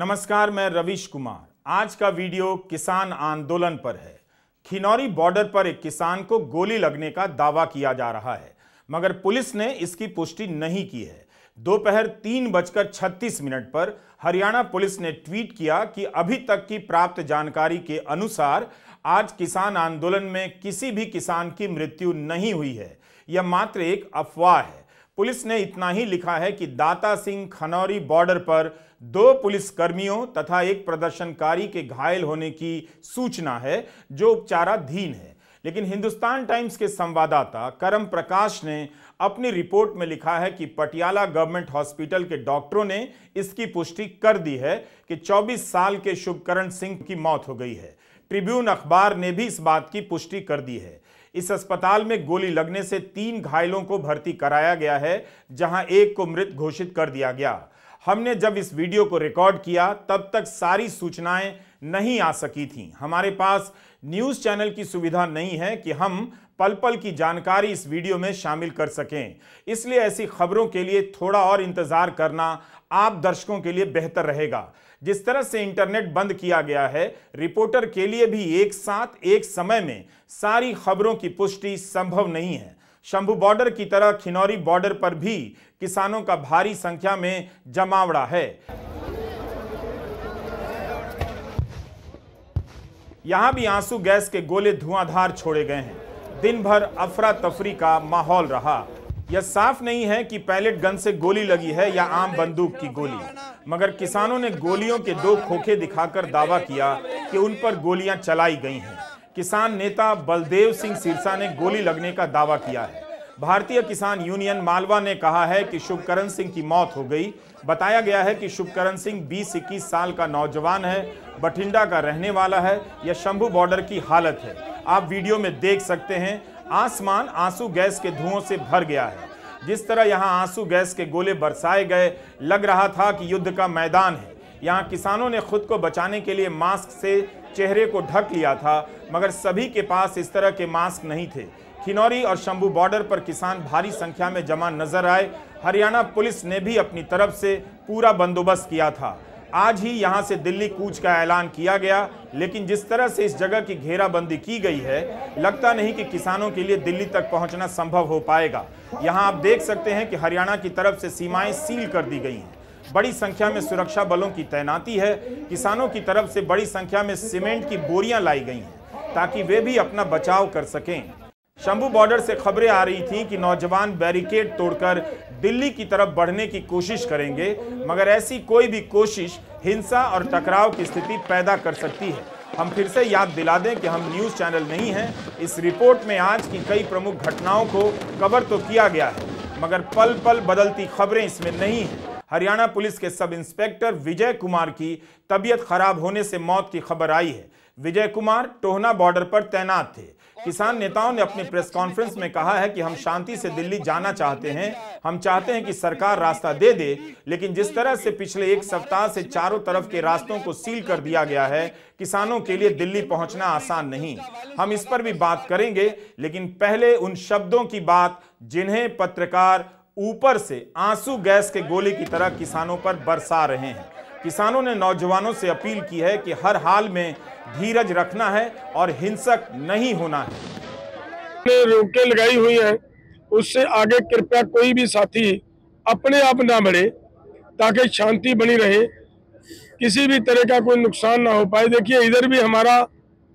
नमस्कार मैं रविश कुमार आज का वीडियो किसान आंदोलन पर है खिनौरी बॉर्डर पर एक किसान को गोली लगने का दावा किया जा रहा है मगर पुलिस ने इसकी पुष्टि नहीं की है दोपहर तीन बजकर छत्तीस मिनट पर हरियाणा पुलिस ने ट्वीट किया कि अभी तक की प्राप्त जानकारी के अनुसार आज किसान आंदोलन में किसी भी किसान की मृत्यु नहीं हुई है यह मात्र एक अफवाह है पुलिस ने इतना ही लिखा है कि दाता सिंह खनौरी बॉर्डर पर दो पुलिसकर्मियों तथा एक प्रदर्शनकारी के घायल होने की सूचना है जो उपचाराधीन है लेकिन हिंदुस्तान टाइम्स के संवाददाता करम प्रकाश ने अपनी रिपोर्ट में लिखा है कि पटियाला गवर्नमेंट हॉस्पिटल के डॉक्टरों ने इसकी पुष्टि कर दी है कि 24 साल के शुभकरण सिंह की मौत हो गई है ट्रिब्यून अखबार ने भी इस बात की पुष्टि कर दी है इस अस्पताल में गोली लगने से तीन घायलों को भर्ती कराया गया है जहां एक को मृत घोषित कर दिया गया हमने जब इस वीडियो को रिकॉर्ड किया तब तक सारी सूचनाएं नहीं आ सकी थी हमारे पास न्यूज़ चैनल की सुविधा नहीं है कि हम पल पल की जानकारी इस वीडियो में शामिल कर सकें इसलिए ऐसी खबरों के लिए थोड़ा और इंतज़ार करना आप दर्शकों के लिए बेहतर रहेगा जिस तरह से इंटरनेट बंद किया गया है रिपोर्टर के लिए भी एक साथ एक समय में सारी खबरों की पुष्टि संभव नहीं है शंभू बॉर्डर की तरह खिनौरी बॉर्डर पर भी किसानों का भारी संख्या में जमावड़ा है यहां भी आंसू गैस के गोले धुआंधार छोड़े गए हैं दिन भर अफरा तफरी का माहौल रहा यह साफ नहीं है कि पैलेट गन से गोली लगी है या आम बंदूक की गोली मगर किसानों ने गोलियों के दो खोखे दिखाकर दावा किया कि उन पर गोलियां चलाई गई हैं किसान नेता बलदेव सिंह सिरसा ने गोली लगने का दावा किया है भारतीय किसान यूनियन मालवा ने कहा है कि शुभकरण सिंह की मौत हो गई बताया गया है कि शुभकरण सिंह बीस इक्कीस साल का नौजवान है बठिंडा का रहने वाला है यह शंभू बॉर्डर की हालत है आप वीडियो में देख सकते हैं आसमान आंसू गैस के धुओं से भर गया है जिस तरह यहाँ आंसू गैस के गोले बरसाए गए लग रहा था कि युद्ध का मैदान है यहाँ किसानों ने खुद को बचाने के लिए मास्क से चेहरे को ढक लिया था मगर सभी के पास इस तरह के मास्क नहीं थे खिनौरी और शंभू बॉर्डर पर किसान भारी संख्या में जमा नजर आए हरियाणा पुलिस ने भी अपनी तरफ से पूरा बंदोबस्त किया था आज ही यहां से दिल्ली कूच का ऐलान किया गया लेकिन जिस तरह से इस जगह की घेराबंदी की गई है लगता नहीं कि किसानों के लिए दिल्ली तक पहुंचना संभव हो पाएगा यहां आप देख सकते हैं कि हरियाणा की तरफ से सीमाएं सील कर दी गई हैं बड़ी संख्या में सुरक्षा बलों की तैनाती है किसानों की तरफ से बड़ी संख्या में सीमेंट की बोरियां लाई गई हैं ताकि वे भी अपना बचाव कर सकें शंभू बॉर्डर से खबरें आ रही थीं कि नौजवान बैरिकेड तोड़कर दिल्ली की तरफ बढ़ने की कोशिश करेंगे मगर ऐसी कोई भी कोशिश हिंसा और टकराव की स्थिति पैदा कर सकती है हम फिर से याद दिला दें कि हम न्यूज़ चैनल नहीं हैं इस रिपोर्ट में आज की कई प्रमुख घटनाओं को कवर तो किया गया है मगर पल पल बदलती खबरें इसमें नहीं हैं हरियाणा पुलिस के सब इंस्पेक्टर विजय कुमार की तबीयत खराब होने से मौत की खबर आई है विजय कुमार टोहना बॉर्डर पर तैनात थे किसान नेताओं ने अपने प्रेस कॉन्फ्रेंस में कहा है कि हम शांति से दिल्ली जाना चाहते हैं हम चाहते हैं कि सरकार रास्ता दे दे लेकिन जिस तरह से पिछले एक सप्ताह से चारों तरफ के रास्तों को सील कर दिया गया है किसानों के लिए दिल्ली पहुंचना आसान नहीं हम इस पर भी बात करेंगे लेकिन पहले उन शब्दों की बात जिन्हें पत्रकार ऊपर से आंसू गैस के गोले की तरह किसानों पर बरसा रहे हैं किसानों ने नौजवानों से अपील की है कि हर हाल में धीरज रखना है और हिंसक नहीं होना है रोके लगाई हुई है उससे आगे कृपया कोई भी साथी अपने आप ना बढ़े ताकि शांति बनी रहे किसी भी तरह का कोई नुकसान ना हो पाए देखिए इधर भी हमारा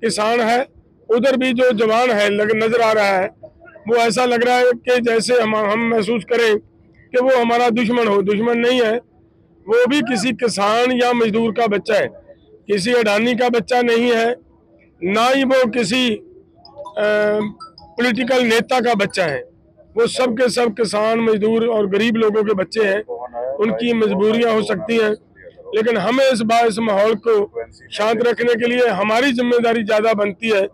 किसान है उधर भी जो जवान है लग नजर आ रहा है वो ऐसा लग रहा है कि जैसे हम हम महसूस करें कि वो हमारा दुश्मन हो दुश्मन नहीं है वो भी किसी किसान या मजदूर का बच्चा है किसी अडानी का बच्चा नहीं है ना ही वो किसी पॉलिटिकल नेता का बच्चा है वो सब के सब किसान मजदूर और गरीब लोगों के बच्चे हैं उनकी मजबूरियां हो सकती हैं लेकिन हमें इस बार इस माहौल को शांत रखने के लिए हमारी जिम्मेदारी ज़्यादा बनती है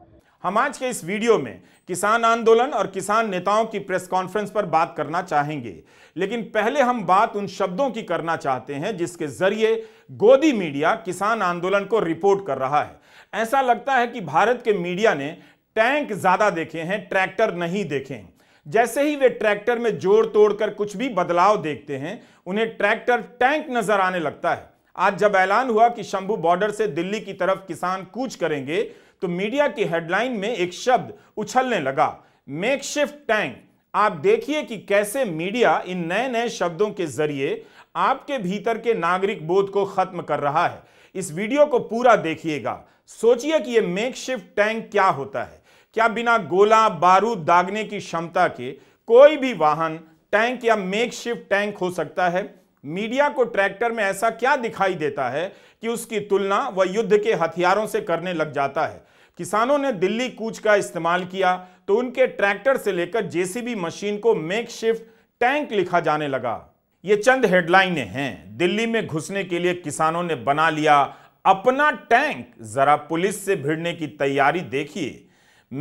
हम आज के इस वीडियो में किसान आंदोलन और किसान नेताओं की प्रेस कॉन्फ्रेंस पर बात करना चाहेंगे लेकिन पहले हम बात उन शब्दों की करना चाहते हैं जिसके जरिए गोदी मीडिया किसान आंदोलन को रिपोर्ट कर रहा है ऐसा लगता है कि भारत के मीडिया ने टैंक ज्यादा देखे हैं ट्रैक्टर नहीं देखे जैसे ही वे ट्रैक्टर में जोड़ तोड़कर कुछ भी बदलाव देखते हैं उन्हें ट्रैक्टर टैंक नजर आने लगता है आज जब ऐलान हुआ कि शंभू बॉर्डर से दिल्ली की तरफ किसान कूच करेंगे तो मीडिया की हेडलाइन में एक शब्द उछलने लगा मेक शिफ्ट टैंक आप देखिए कि कैसे मीडिया इन नए नए शब्दों के जरिए आपके भीतर के नागरिक बोध को खत्म कर रहा है इस वीडियो को पूरा देखिएगा सोचिए कि यह मेक शिफ्ट टैंक क्या होता है क्या बिना गोला बारूद दागने की क्षमता के कोई भी वाहन टैंक या मेक शिफ्ट टैंक हो सकता है मीडिया को ट्रैक्टर में ऐसा क्या दिखाई देता है कि उसकी तुलना वह युद्ध के हथियारों से करने लग जाता है किसानों ने दिल्ली कूच का इस्तेमाल किया तो उनके ट्रैक्टर से लेकर जेसीबी मशीन को मेकशिफ्ट टैंक लिखा जाने लगा ये चंद हेडलाइनें हैं दिल्ली में घुसने के लिए किसानों ने बना लिया अपना टैंक जरा पुलिस से भिड़ने की तैयारी देखिए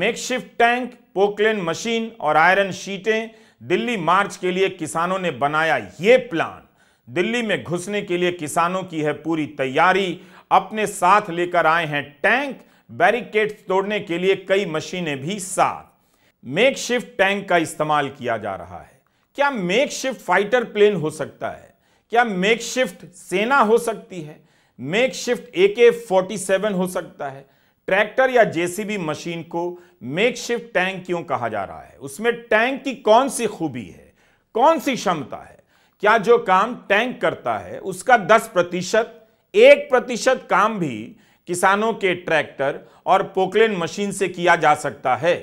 मेकशिफ्ट टैंक पोकलेन मशीन और आयरन शीटें दिल्ली मार्च के लिए किसानों ने बनाया ये प्लान दिल्ली में घुसने के लिए किसानों की है पूरी तैयारी अपने साथ लेकर आए हैं टैंक बैरिकेड्स तोड़ने के लिए कई मशीनें भी साथ मेक शिफ्ट टैंक का इस्तेमाल किया जा रहा है क्या मेक शिफ्ट फाइटर प्लेन हो सकता है क्या मेक शिफ्ट सेना हो सकती है मेक शिफ्ट ए के फोर्टी सेवन हो सकता है ट्रैक्टर या जेसीबी मशीन को मेक शिफ्ट टैंक क्यों कहा जा रहा है उसमें टैंक की कौन सी खूबी है कौन सी क्षमता है क्या जो काम टैंक करता है उसका दस प्रतिशत एक प्रतिशत काम भी किसानों के ट्रैक्टर और पोकलेन मशीन से किया जा सकता है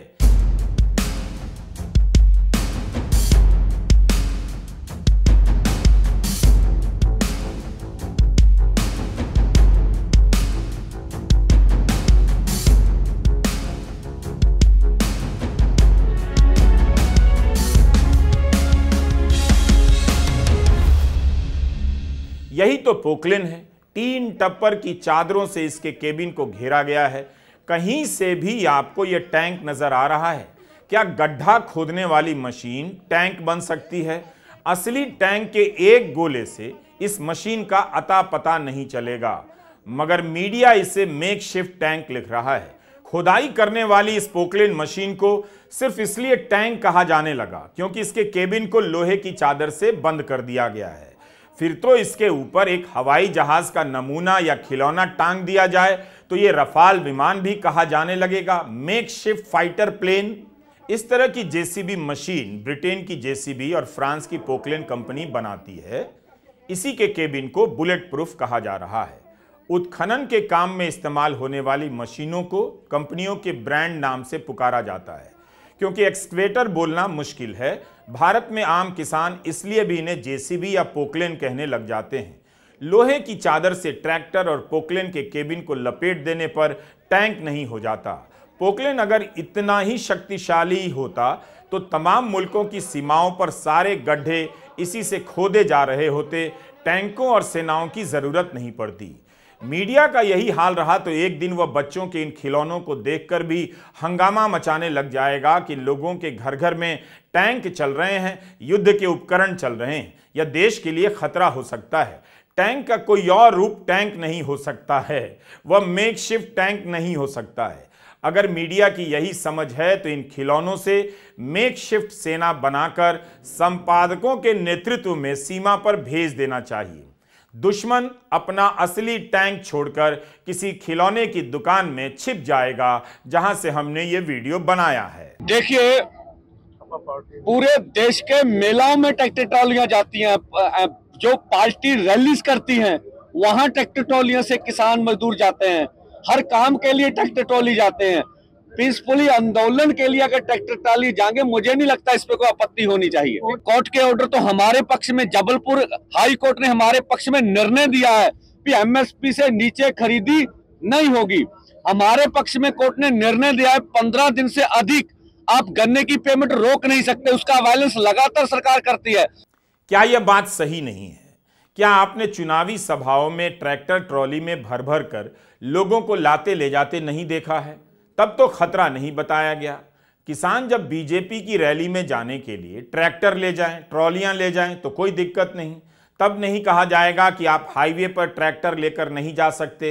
यही तो पोकलेन है तीन टप्पर की चादरों से इसके केबिन को घेरा गया है कहीं से भी आपको यह टैंक नज़र आ रहा है क्या गड्ढा खोदने वाली मशीन टैंक बन सकती है असली टैंक के एक गोले से इस मशीन का अता पता नहीं चलेगा मगर मीडिया इसे मेक शिफ्ट टैंक लिख रहा है खुदाई करने वाली इस पोकलेन मशीन को सिर्फ इसलिए टैंक कहा जाने लगा क्योंकि इसके केबिन को लोहे की चादर से बंद कर दिया गया है फिर तो इसके ऊपर एक हवाई जहाज का नमूना या खिलौना टांग दिया जाए तो ये रफाल विमान भी कहा जाने लगेगा मेक शिफ्ट फाइटर प्लेन इस तरह की जेसीबी मशीन ब्रिटेन की जेसीबी और फ्रांस की पोकलेन कंपनी बनाती है इसी के केबिन को बुलेट प्रूफ कहा जा रहा है उत्खनन के काम में इस्तेमाल होने वाली मशीनों को कंपनियों के ब्रांड नाम से पुकारा जाता है क्योंकि एक्सक्वेटर बोलना मुश्किल है भारत में आम किसान इसलिए भी इन्हें जेसीबी या पोकलेन कहने लग जाते हैं लोहे की चादर से ट्रैक्टर और पोकलेन के केबिन को लपेट देने पर टैंक नहीं हो जाता पोकलेन अगर इतना ही शक्तिशाली होता तो तमाम मुल्कों की सीमाओं पर सारे गड्ढे इसी से खोदे जा रहे होते टैंकों और सेनाओं की ज़रूरत नहीं पड़ती मीडिया का यही हाल रहा तो एक दिन वह बच्चों के इन खिलौनों को देखकर भी हंगामा मचाने लग जाएगा कि लोगों के घर घर में टैंक चल रहे हैं युद्ध के उपकरण चल रहे हैं यह देश के लिए खतरा हो सकता है टैंक का कोई और रूप टैंक नहीं हो सकता है वह मेक शिफ्ट टैंक नहीं हो सकता है अगर मीडिया की यही समझ है तो इन खिलौनों से मेक शिफ्ट सेना बनाकर संपादकों के नेतृत्व में सीमा पर भेज देना चाहिए दुश्मन अपना असली टैंक छोड़कर किसी खिलौने की दुकान में छिप जाएगा जहां से हमने ये वीडियो बनाया है देखिए पूरे देश के मेलाओं में ट्रैक्टर ट्रॉलियां जाती हैं जो पार्टी रैलीज करती हैं वहां ट्रैक्टर ट्रॉलियों से किसान मजदूर जाते हैं हर काम के लिए ट्रैक्टर ट्रॉली जाते हैं पीसफुली आंदोलन के लिए अगर ट्रैक्टर ट्राली जाएंगे मुझे नहीं लगता इस पे कोई आपत्ति होनी चाहिए कोर्ट के ऑर्डर तो हमारे पक्ष में जबलपुर हाई कोर्ट ने हमारे पक्ष में निर्णय दिया है कि एमएसपी से नीचे खरीदी नहीं होगी हमारे पक्ष में कोर्ट ने निर्णय दिया है पंद्रह दिन से अधिक आप गन्ने की पेमेंट रोक नहीं सकते उसका वायलेंस लगातार सरकार करती है क्या यह बात सही नहीं है क्या आपने चुनावी सभाओं में ट्रैक्टर ट्रॉली में भर भर कर लोगों को लाते ले जाते नहीं देखा है तब तो खतरा नहीं बताया गया किसान जब बीजेपी की रैली में जाने के लिए ट्रैक्टर ले जाएं ट्रॉलियां ले जाएं तो कोई दिक्कत नहीं तब नहीं कहा जाएगा कि आप हाईवे पर ट्रैक्टर लेकर नहीं जा सकते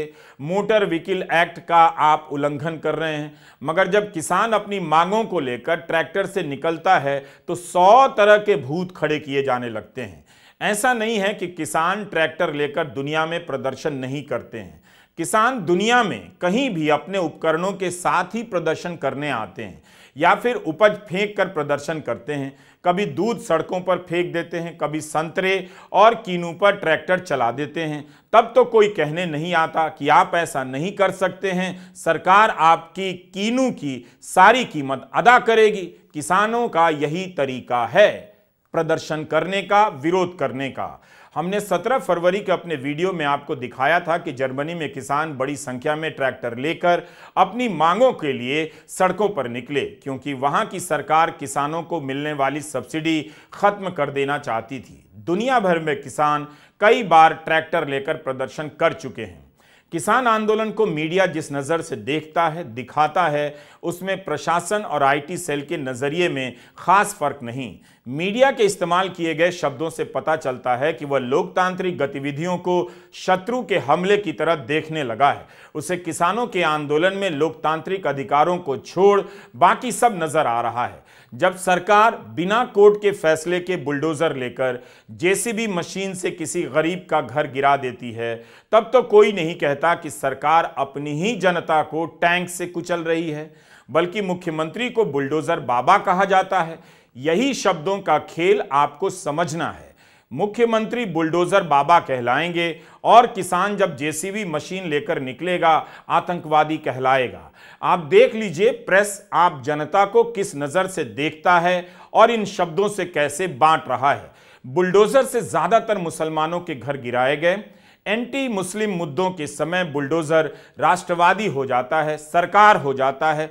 मोटर व्हीकल एक्ट का आप उल्लंघन कर रहे हैं मगर जब किसान अपनी मांगों को लेकर ट्रैक्टर से निकलता है तो सौ तरह के भूत खड़े किए जाने लगते हैं ऐसा नहीं है कि किसान ट्रैक्टर लेकर दुनिया में प्रदर्शन नहीं करते हैं किसान दुनिया में कहीं भी अपने उपकरणों के साथ ही प्रदर्शन करने आते हैं या फिर उपज फेंक कर प्रदर्शन करते हैं कभी दूध सड़कों पर फेंक देते हैं कभी संतरे और कीनू पर ट्रैक्टर चला देते हैं तब तो कोई कहने नहीं आता कि आप ऐसा नहीं कर सकते हैं सरकार आपकी कीनू की सारी कीमत अदा करेगी किसानों का यही तरीका है प्रदर्शन करने का विरोध करने का हमने 17 फरवरी के अपने वीडियो में आपको दिखाया था कि जर्मनी में किसान बड़ी संख्या में ट्रैक्टर लेकर अपनी मांगों के लिए सड़कों पर निकले क्योंकि वहां की सरकार किसानों को मिलने वाली सब्सिडी खत्म कर देना चाहती थी दुनिया भर में किसान कई बार ट्रैक्टर लेकर प्रदर्शन कर चुके हैं किसान आंदोलन को मीडिया जिस नज़र से देखता है दिखाता है उसमें प्रशासन और आईटी सेल के नज़रिए में खास फर्क नहीं मीडिया के इस्तेमाल किए गए शब्दों से पता चलता है कि वह लोकतांत्रिक गतिविधियों को शत्रु के हमले की तरह देखने लगा है उसे किसानों के आंदोलन में लोकतांत्रिक अधिकारों को छोड़ बाकी सब नज़र आ रहा है जब सरकार बिना कोर्ट के फैसले के बुलडोज़र लेकर जेसीबी मशीन से किसी गरीब का घर गिरा देती है तब तो कोई नहीं कहता कि सरकार अपनी ही जनता को टैंक से कुचल रही है बल्कि मुख्यमंत्री को बुलडोज़र बाबा कहा जाता है यही शब्दों का खेल आपको समझना है मुख्यमंत्री बुलडोजर बाबा कहलाएंगे और किसान जब जेसीबी मशीन लेकर निकलेगा आतंकवादी कहलाएगा आप देख लीजिए प्रेस आप जनता को किस नज़र से देखता है और इन शब्दों से कैसे बांट रहा है बुलडोजर से ज़्यादातर मुसलमानों के घर गिराए गए एंटी मुस्लिम मुद्दों के समय बुलडोजर राष्ट्रवादी हो जाता है सरकार हो जाता है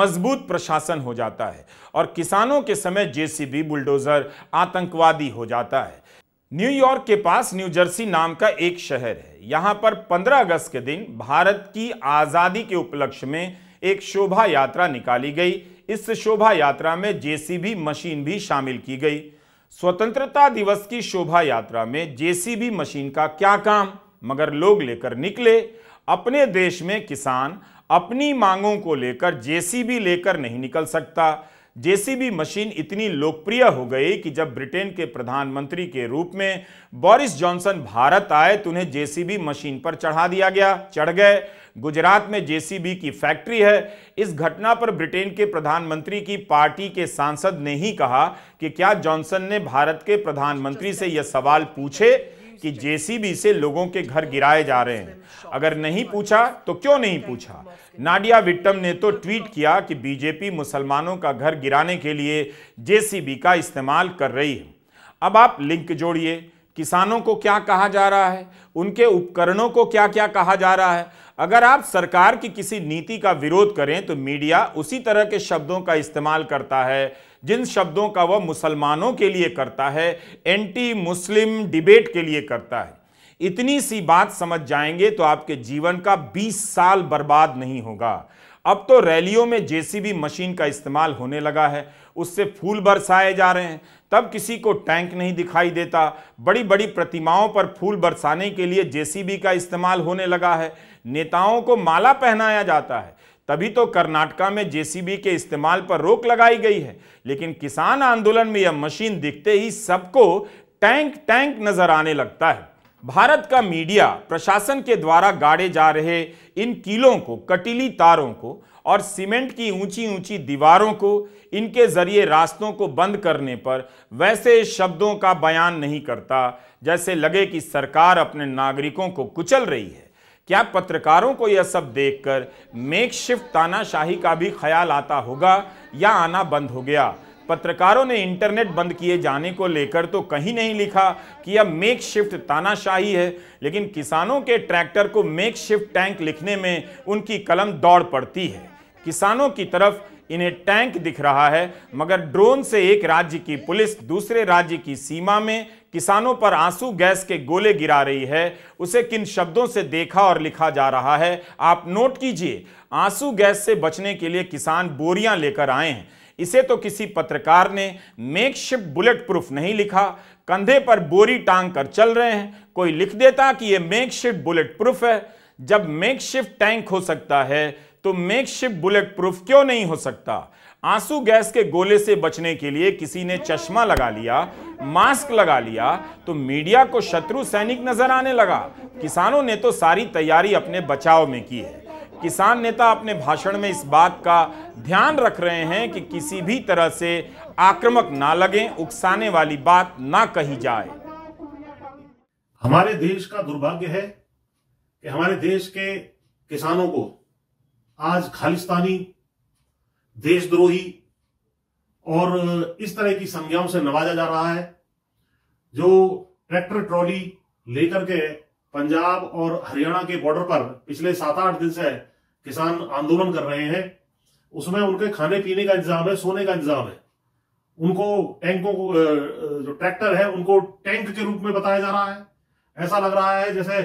मजबूत प्रशासन हो जाता है और किसानों के समय जेसीबी बुलडोजर आतंकवादी हो जाता है न्यूयॉर्क के पास न्यू जर्सी नाम का एक शहर है यहाँ पर 15 अगस्त के दिन भारत की आज़ादी के उपलक्ष्य में एक शोभा यात्रा निकाली गई इस शोभा यात्रा में जेसीबी मशीन भी शामिल की गई स्वतंत्रता दिवस की शोभा यात्रा में जेसीबी मशीन का क्या काम मगर लोग लेकर निकले अपने देश में किसान अपनी मांगों को लेकर जेसीबी लेकर नहीं निकल सकता जेसीबी मशीन इतनी लोकप्रिय हो गई कि जब ब्रिटेन के प्रधानमंत्री के रूप में बोरिस जॉनसन भारत आए तो उन्हें जेसीबी मशीन पर चढ़ा दिया गया चढ़ गए गुजरात में जेसीबी की फैक्ट्री है इस घटना पर ब्रिटेन के प्रधानमंत्री की पार्टी के सांसद ने ही कहा कि क्या जॉनसन ने भारत के प्रधानमंत्री से यह सवाल पूछे कि जेसीबी से लोगों के घर गिराए जा रहे हैं अगर नहीं पूछा तो क्यों नहीं पूछा नाडिया विट्टम ने तो ट्वीट किया कि बीजेपी मुसलमानों का घर गिराने के लिए जेसीबी का इस्तेमाल कर रही है अब आप लिंक जोड़िए किसानों को क्या कहा जा रहा है उनके उपकरणों को क्या क्या कहा जा रहा है अगर आप सरकार की किसी नीति का विरोध करें तो मीडिया उसी तरह के शब्दों का इस्तेमाल करता है जिन शब्दों का वह मुसलमानों के लिए करता है एंटी मुस्लिम डिबेट के लिए करता है इतनी सी बात समझ जाएंगे तो आपके जीवन का 20 साल बर्बाद नहीं होगा अब तो रैलियों में जेसीबी मशीन का इस्तेमाल होने लगा है उससे फूल बरसाए जा रहे हैं तब किसी को टैंक नहीं दिखाई देता बड़ी बड़ी प्रतिमाओं पर फूल बरसाने के लिए जेसीबी का इस्तेमाल होने लगा है नेताओं को माला पहनाया जाता है तभी तो कर्नाटका में जेसीबी के इस्तेमाल पर रोक लगाई गई है लेकिन किसान आंदोलन में यह मशीन दिखते ही सबको टैंक टैंक नजर आने लगता है भारत का मीडिया प्रशासन के द्वारा गाड़े जा रहे इन कीलों को कटीली तारों को और सीमेंट की ऊंची ऊंची दीवारों को इनके जरिए रास्तों को बंद करने पर वैसे शब्दों का बयान नहीं करता जैसे लगे कि सरकार अपने नागरिकों को कुचल रही है क्या पत्रकारों को यह सब देखकर मेक शिफ्ट तानाशाही का भी ख्याल आता होगा या आना बंद हो गया पत्रकारों ने इंटरनेट बंद किए जाने को लेकर तो कहीं नहीं लिखा कि यह मेक शिफ्ट तानाशाही है लेकिन किसानों के ट्रैक्टर को मेक शिफ्ट टैंक लिखने में उनकी कलम दौड़ पड़ती है किसानों की तरफ इन्हें टैंक दिख रहा है मगर ड्रोन से एक राज्य की पुलिस दूसरे राज्य की सीमा में किसानों पर आंसू गैस के गोले गिरा रही है उसे किन शब्दों से देखा और लिखा जा रहा है आप नोट कीजिए आंसू गैस से बचने के लिए किसान बोरियां लेकर आए हैं इसे तो किसी पत्रकार ने मेकशिप बुलेट प्रूफ नहीं लिखा कंधे पर बोरी टांग कर चल रहे हैं कोई लिख देता कि यह मेकशिप बुलेट प्रूफ है जब मेकशिफ्ट टैंक हो सकता है तो मेकशिप बुलेट प्रूफ क्यों नहीं हो सकता आंसू गैस के गोले से बचने के लिए किसी ने चश्मा लगा लिया मास्क लगा लिया तो मीडिया को शत्रु सैनिक नजर आने लगा किसानों ने तो सारी तैयारी अपने बचाव में की है किसान नेता अपने भाषण में इस बात का ध्यान रख रहे हैं कि किसी भी तरह से आक्रमक ना लगे उकसाने वाली बात ना कही जाए हमारे देश का दुर्भाग्य है कि हमारे देश के किसानों को आज खालिस्तानी देशद्रोही और इस तरह की संज्ञाओं से नवाजा जा रहा है जो ट्रैक्टर ट्रॉली लेकर के पंजाब और हरियाणा के बॉर्डर पर पिछले सात आठ दिन से किसान आंदोलन कर रहे हैं उसमें उनके खाने पीने का इंतजाम है सोने का इंतजाम है उनको टैंकों को जो ट्रैक्टर है उनको टैंक के रूप में बताया जा रहा है ऐसा लग रहा है जैसे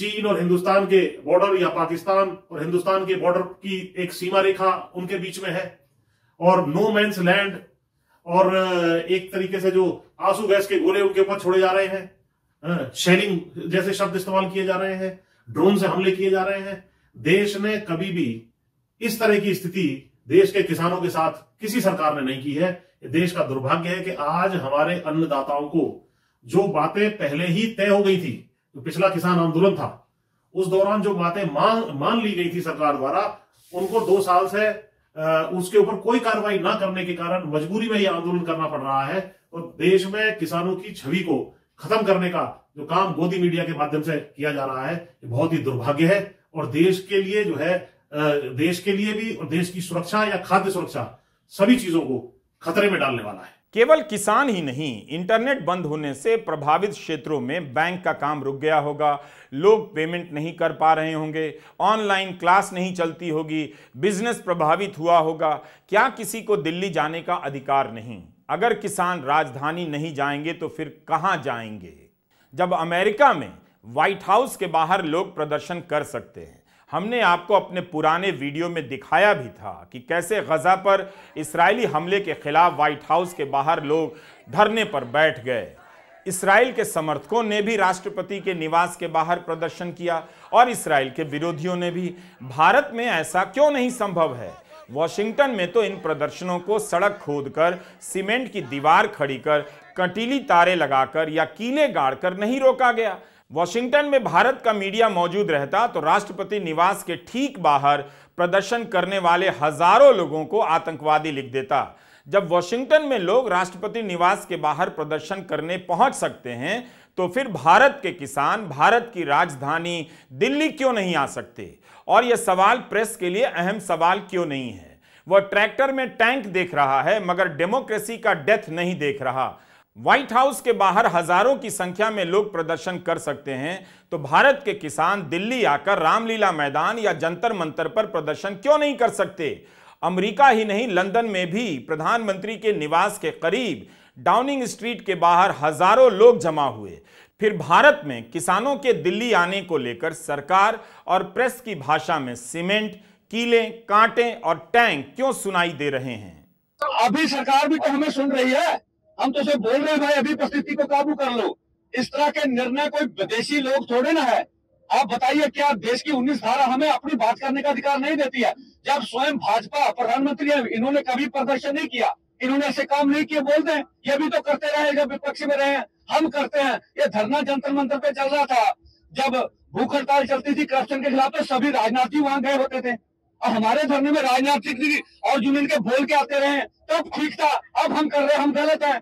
चीन और हिंदुस्तान के बॉर्डर या पाकिस्तान और हिंदुस्तान के बॉर्डर की एक सीमा रेखा उनके बीच में है और नो मैंस लैंड और एक तरीके से जो आंसू गैस के गोले उनके ऊपर छोड़े जा रहे हैं शेलिंग जैसे शब्द इस्तेमाल किए जा रहे हैं ड्रोन से हमले किए जा रहे हैं देश ने कभी भी इस तरह की स्थिति देश के किसानों के साथ किसी सरकार ने नहीं की है देश का दुर्भाग्य है कि आज हमारे अन्नदाताओं को जो बातें पहले ही तय हो गई थी जो पिछला किसान आंदोलन था उस दौरान जो बातें मान मान ली गई थी सरकार द्वारा उनको दो साल से उसके ऊपर कोई कार्रवाई ना करने के कारण मजबूरी में यह आंदोलन करना पड़ रहा है और देश में किसानों की छवि को खत्म करने का जो काम गोदी मीडिया के माध्यम से किया जा रहा है बहुत ही दुर्भाग्य है और देश के लिए जो है देश के लिए भी और देश की सुरक्षा या खाद्य सुरक्षा सभी चीजों को खतरे में डालने वाला है केवल किसान ही नहीं इंटरनेट बंद होने से प्रभावित क्षेत्रों में बैंक का काम रुक गया होगा लोग पेमेंट नहीं कर पा रहे होंगे ऑनलाइन क्लास नहीं चलती होगी बिजनेस प्रभावित हुआ होगा क्या किसी को दिल्ली जाने का अधिकार नहीं अगर किसान राजधानी नहीं जाएंगे तो फिर कहाँ जाएंगे जब अमेरिका में व्हाइट हाउस के बाहर लोग प्रदर्शन कर सकते हैं हमने आपको अपने पुराने वीडियो में दिखाया भी था कि कैसे गजा पर इसराइली हमले के खिलाफ व्हाइट हाउस के बाहर लोग धरने पर बैठ गए इसराइल के समर्थकों ने भी राष्ट्रपति के निवास के बाहर प्रदर्शन किया और इसराइल के विरोधियों ने भी भारत में ऐसा क्यों नहीं संभव है वॉशिंगटन में तो इन प्रदर्शनों को सड़क कर सीमेंट की दीवार खड़ी कर कटीली तारे लगाकर या कीले गाड़कर नहीं रोका गया वॉशिंगटन में भारत का मीडिया मौजूद रहता तो राष्ट्रपति निवास के ठीक बाहर प्रदर्शन करने वाले हजारों लोगों को आतंकवादी लिख देता जब वॉशिंगटन में लोग राष्ट्रपति निवास के बाहर प्रदर्शन करने पहुंच सकते हैं तो फिर भारत के किसान भारत की राजधानी दिल्ली क्यों नहीं आ सकते और यह सवाल प्रेस के लिए अहम सवाल क्यों नहीं है वह ट्रैक्टर में टैंक देख रहा है मगर डेमोक्रेसी का डेथ नहीं देख रहा व्हाइट हाउस के बाहर हजारों की संख्या में लोग प्रदर्शन कर सकते हैं तो भारत के किसान दिल्ली आकर रामलीला मैदान या जंतर मंतर पर प्रदर्शन क्यों नहीं कर सकते अमेरिका ही नहीं लंदन में भी प्रधानमंत्री के निवास के करीब डाउनिंग स्ट्रीट के बाहर हजारों लोग जमा हुए फिर भारत में किसानों के दिल्ली आने को लेकर सरकार और प्रेस की भाषा में सीमेंट कीले कांटे और टैंक क्यों सुनाई दे रहे हैं तो अभी सरकार भी तो हमें सुन रही है हम तो उसे बोल रहे हैं भाई अभी परिस्थिति को काबू कर लो इस तरह के निर्णय कोई विदेशी लोग थोड़े ना है आप बताइए क्या देश की उन्नीस धारा हमें अपनी बात करने का अधिकार नहीं देती है जब स्वयं भाजपा प्रधानमंत्री है इन्होंने कभी प्रदर्शन नहीं किया इन्होंने ऐसे काम नहीं किए बोलते हैं ये भी तो करते रहे जब विपक्ष में रहे हम करते हैं ये धरना जंतर मंत्र पे चल रहा था जब भूख हड़ताल चलती थी करप्शन के खिलाफ तो सभी राजनाथ वहां गए होते थे और हमारे धरने में राजनाथ सिंह जी और यूनियन के बोल के आते रहे तब तो ठीक था अब हम कर रहे हम गलत है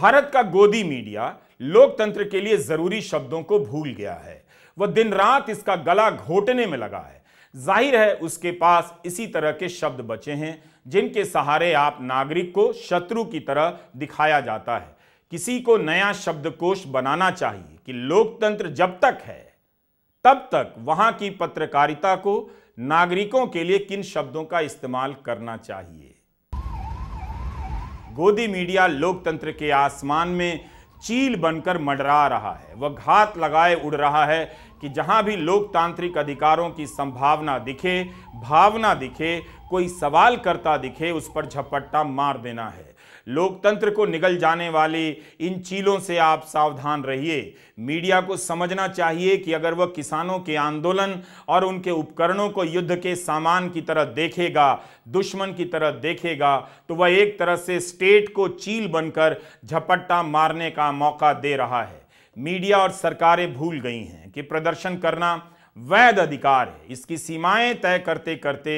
भारत का गोदी मीडिया लोकतंत्र के लिए जरूरी शब्दों को भूल गया है वह दिन रात इसका गला घोटने में लगा है जाहिर है उसके पास इसी तरह के शब्द बचे हैं जिनके सहारे आप नागरिक को शत्रु की तरह दिखाया जाता है किसी को नया शब्दकोश बनाना चाहिए कि लोकतंत्र जब तक है तब तक वहां की पत्रकारिता को नागरिकों के लिए किन शब्दों का इस्तेमाल करना चाहिए गोदी मीडिया लोकतंत्र के आसमान में चील बनकर मडरा रहा है वह घात लगाए उड़ रहा है कि जहां भी लोकतांत्रिक अधिकारों की संभावना दिखे भावना दिखे कोई सवाल करता दिखे उस पर झपट्टा मार देना है लोकतंत्र को निगल जाने वाले इन चीलों से आप सावधान रहिए मीडिया को समझना चाहिए कि अगर वह किसानों के आंदोलन और उनके उपकरणों को युद्ध के सामान की तरह देखेगा दुश्मन की तरह देखेगा तो वह एक तरह से स्टेट को चील बनकर झपट्टा मारने का मौका दे रहा है मीडिया और सरकारें भूल गई हैं कि प्रदर्शन करना वैध अधिकार है इसकी सीमाएं तय करते करते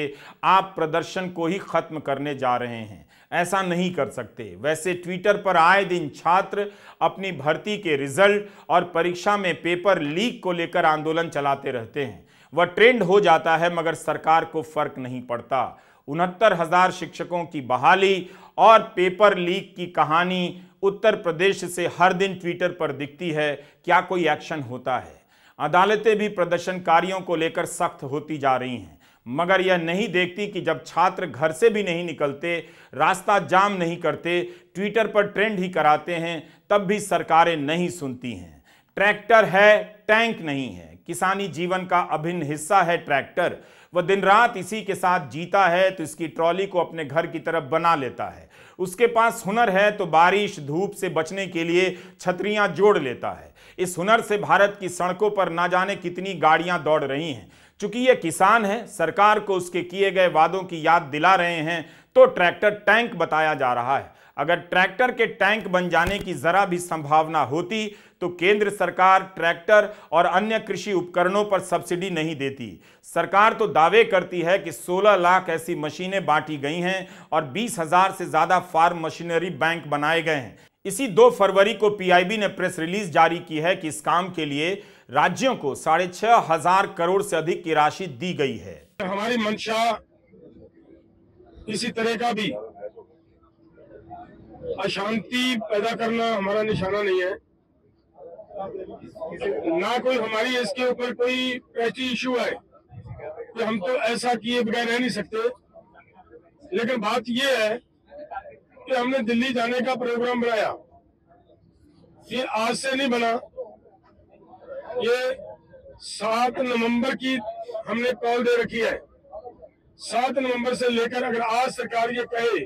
आप प्रदर्शन को ही खत्म करने जा रहे हैं ऐसा नहीं कर सकते वैसे ट्विटर पर आए दिन छात्र अपनी भर्ती के रिजल्ट और परीक्षा में पेपर लीक को लेकर आंदोलन चलाते रहते हैं वह ट्रेंड हो जाता है मगर सरकार को फर्क नहीं पड़ता उनहत्तर हजार शिक्षकों की बहाली और पेपर लीक की कहानी उत्तर प्रदेश से हर दिन ट्विटर पर दिखती है क्या कोई एक्शन होता है अदालतें भी प्रदर्शनकारियों को लेकर सख्त होती जा रही हैं मगर यह नहीं देखती कि जब छात्र घर से भी नहीं निकलते रास्ता जाम नहीं करते ट्विटर पर ट्रेंड ही कराते हैं तब भी सरकारें नहीं सुनती हैं ट्रैक्टर है टैंक नहीं है किसानी जीवन का अभिन्न हिस्सा है ट्रैक्टर वह दिन रात इसी के साथ जीता है तो इसकी ट्रॉली को अपने घर की तरफ बना लेता है उसके पास हुनर है तो बारिश धूप से बचने के लिए छतरियां जोड़ लेता है इस हुनर से भारत की सड़कों पर ना जाने कितनी गाड़ियां दौड़ रही हैं चूंकि ये किसान है सरकार को उसके किए गए वादों की याद दिला रहे हैं तो ट्रैक्टर टैंक बताया जा रहा है अगर ट्रैक्टर के टैंक बन जाने की जरा भी संभावना होती तो केंद्र सरकार ट्रैक्टर और अन्य कृषि उपकरणों पर सब्सिडी नहीं देती सरकार तो दावे करती है कि 16 लाख ऐसी मशीनें बांटी गई हैं और बीस हजार से ज्यादा फार्म मशीनरी बैंक बनाए गए हैं इसी 2 फरवरी को पीआईबी ने प्रेस रिलीज जारी की है कि इस काम के लिए राज्यों को साढ़े छह हजार करोड़ से अधिक की राशि दी गई है हमारी मंशा किसी तरह का भी अशांति पैदा करना हमारा निशाना नहीं है ना कोई हमारी इसके ऊपर कोई पैची इशू है कि हम तो ऐसा किए बगैर रह नहीं सकते लेकिन बात यह है कि हमने दिल्ली जाने का प्रोग्राम बनाया ये आज से नहीं बना ये सात नवंबर की हमने कॉल दे रखी है सात नवंबर से लेकर अगर आज सरकार ये कहे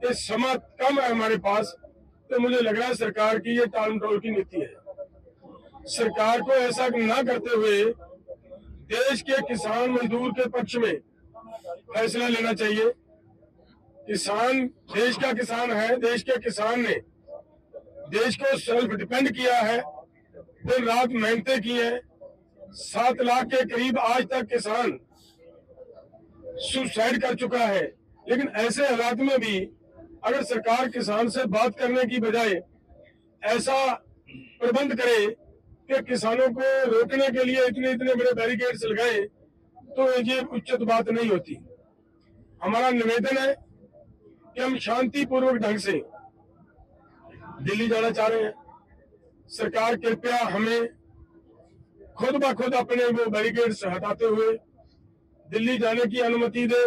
कि समय कम है हमारे पास तो मुझे लग रहा है सरकार की ये टाल टोल की नीति है सरकार को ऐसा न करते हुए देश के किसान मजदूर के पक्ष में फैसला लेना चाहिए किसान देश का किसान है देश के किसान ने देश को सेल्फ डिपेंड किया है दिन तो रात मेहनतें की है सात लाख के करीब आज तक किसान सुसाइड कर चुका है लेकिन ऐसे हालात में भी अगर सरकार किसान से बात करने की बजाय ऐसा प्रबंध करे कि किसानों को रोकने के लिए इतने इतने बड़े बैरिकेड्स लगाए तो ये उचित बात नहीं होती हमारा निवेदन है कि हम शांतिपूर्वक ढंग से दिल्ली जाना चाह रहे हैं सरकार कृपया हमें खुद ब खुद अपने वो से हटाते हुए दिल्ली जाने की अनुमति दे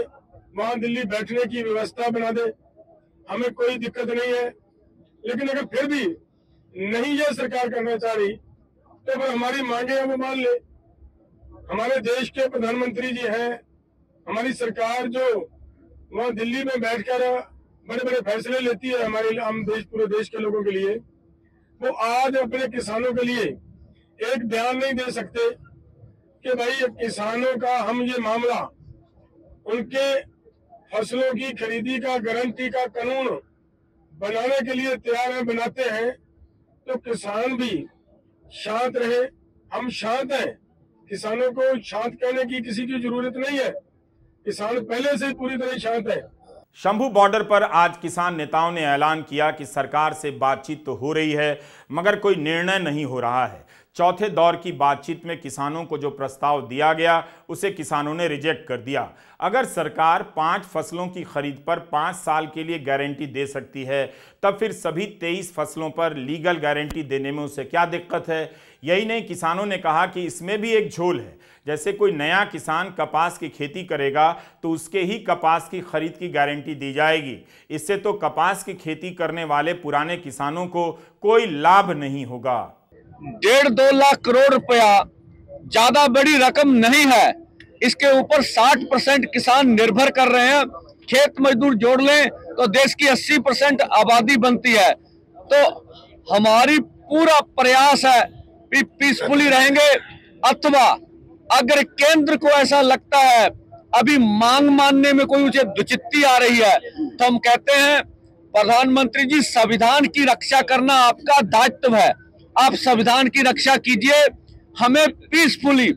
वहां दिल्ली बैठने की व्यवस्था बना दे हमें कोई दिक्कत नहीं है लेकिन अगर फिर भी नहीं ये सरकार करना चाह रही तो फिर हमारी मांगे हैं वो मान ले हमारे देश के प्रधानमंत्री जी हैं हमारी सरकार जो वहां दिल्ली में बैठकर बड़े बड़े फैसले लेती है हमारे हम देश पूरे देश के लोगों के लिए वो आज अपने किसानों के लिए एक बयान नहीं दे सकते कि भाई किसानों का हम ये मामला उनके फसलों की खरीदी का गारंटी का कानून बनाने के लिए तैयार है बनाते हैं तो किसान भी शांत रहे हम शांत हैं किसानों को शांत करने की किसी की जरूरत नहीं है किसान पहले से पूरी तरह शांत है शंभू बॉर्डर पर आज किसान नेताओं ने ऐलान किया कि सरकार से बातचीत तो हो रही है मगर कोई निर्णय नहीं हो रहा है चौथे दौर की बातचीत में किसानों को जो प्रस्ताव दिया गया उसे किसानों ने रिजेक्ट कर दिया अगर सरकार पांच फसलों की खरीद पर पाँच साल के लिए गारंटी दे सकती है तब फिर सभी तेईस फसलों पर लीगल गारंटी देने में उसे क्या दिक्कत है यही नहीं किसानों ने कहा कि इसमें भी एक झोल है जैसे कोई नया किसान कपास की खेती करेगा तो उसके ही कपास की खरीद की गारंटी दी जाएगी इससे तो कपास की खेती करने वाले पुराने किसानों को कोई लाभ नहीं होगा डेढ़ दो लाख करोड़ रुपया ज्यादा बड़ी रकम नहीं है इसके ऊपर 60 परसेंट किसान निर्भर कर रहे हैं खेत मजदूर जोड़ लें तो देश की 80 परसेंट आबादी बनती है तो हमारी पूरा प्रयास है कि पीसफुली रहेंगे अथवा अगर केंद्र को ऐसा लगता है अभी मांग मानने में कोई उसे दुचित्ती आ रही है तो हम कहते हैं प्रधानमंत्री जी संविधान की रक्षा करना आपका दायित्व है आप संविधान की रक्षा कीजिए हमें पीसफुली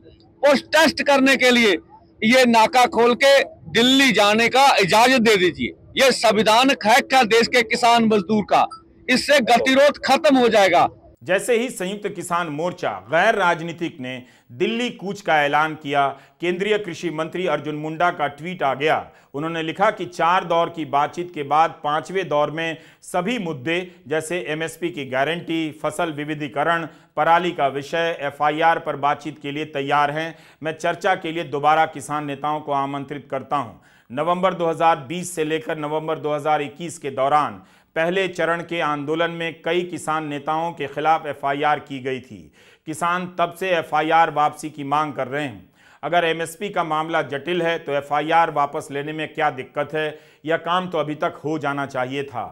टेस्ट करने के लिए ये नाका खोल के दिल्ली जाने का इजाजत दे दीजिए ये संविधान खैक का देश के किसान मजदूर का इससे गतिरोध खत्म हो जाएगा जैसे ही संयुक्त किसान मोर्चा गैर राजनीतिक ने दिल्ली कूच का ऐलान किया केंद्रीय कृषि मंत्री अर्जुन मुंडा का ट्वीट आ गया उन्होंने लिखा कि चार दौर की बातचीत के बाद पांचवें दौर में सभी मुद्दे जैसे एमएसपी की गारंटी फसल विविधीकरण पराली का विषय एफआईआर पर बातचीत के लिए तैयार हैं मैं चर्चा के लिए दोबारा किसान नेताओं को आमंत्रित करता हूँ नवंबर 2020 से लेकर नवंबर 2021 के दौरान पहले चरण के आंदोलन में कई किसान नेताओं के खिलाफ एफआईआर की गई थी किसान तब से एफआईआर वापसी की मांग कर रहे हैं अगर एमएसपी का मामला जटिल है तो एफआईआर वापस लेने में क्या दिक्कत है यह काम तो अभी तक हो जाना चाहिए था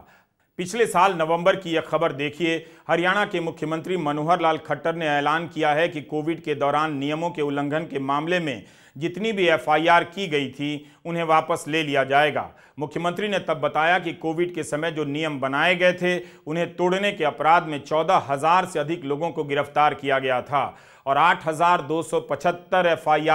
पिछले साल नवंबर की यह खबर देखिए हरियाणा के मुख्यमंत्री मनोहर लाल खट्टर ने ऐलान किया है कि कोविड के दौरान नियमों के उल्लंघन के मामले में जितनी भी एफआईआर की गई थी उन्हें वापस ले लिया जाएगा मुख्यमंत्री ने तब बताया कि कोविड के समय जो नियम बनाए गए थे उन्हें तोड़ने के अपराध में चौदह हजार से अधिक लोगों को गिरफ्तार किया गया था और आठ हजार दो सौ पचहत्तर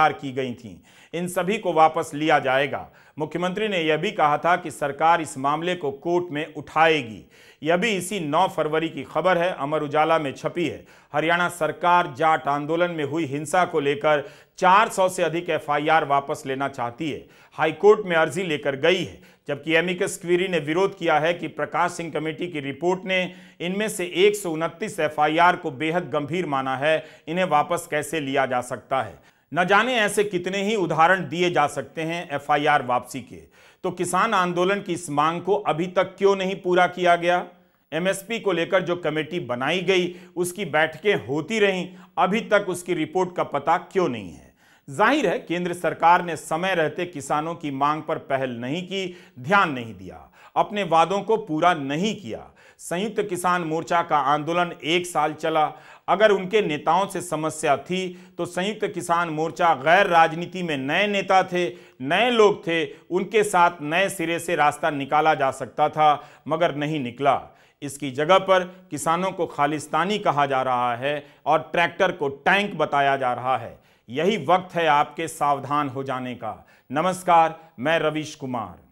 आर की गई थी इन सभी को वापस लिया जाएगा मुख्यमंत्री ने यह भी कहा था कि सरकार इस मामले को कोर्ट में उठाएगी यह भी इसी 9 फरवरी की खबर है अमर उजाला में छपी है हरियाणा सरकार जाट आंदोलन में हुई हिंसा को लेकर 400 से अधिक एफआईआर वापस लेना चाहती है हाईकोर्ट में अर्जी लेकर गई है जबकि एमिकस क्वीरी ने विरोध किया है कि प्रकाश सिंह कमेटी की रिपोर्ट ने इनमें से एक एफआईआर को बेहद गंभीर माना है इन्हें वापस कैसे लिया जा सकता है न जाने ऐसे कितने ही उदाहरण दिए जा सकते हैं एफआईआर वापसी के तो किसान आंदोलन की इस मांग को अभी तक क्यों नहीं पूरा किया गया एमएसपी को लेकर जो कमेटी बनाई गई उसकी बैठकें होती रहीं अभी तक उसकी रिपोर्ट का पता क्यों नहीं है जाहिर है केंद्र सरकार ने समय रहते किसानों की मांग पर पहल नहीं की ध्यान नहीं दिया अपने वादों को पूरा नहीं किया संयुक्त किसान मोर्चा का आंदोलन एक साल चला अगर उनके नेताओं से समस्या थी तो संयुक्त किसान मोर्चा गैर राजनीति में नए नेता थे नए लोग थे उनके साथ नए सिरे से रास्ता निकाला जा सकता था मगर नहीं निकला इसकी जगह पर किसानों को खालिस्तानी कहा जा रहा है और ट्रैक्टर को टैंक बताया जा रहा है यही वक्त है आपके सावधान हो जाने का नमस्कार मैं रवीश कुमार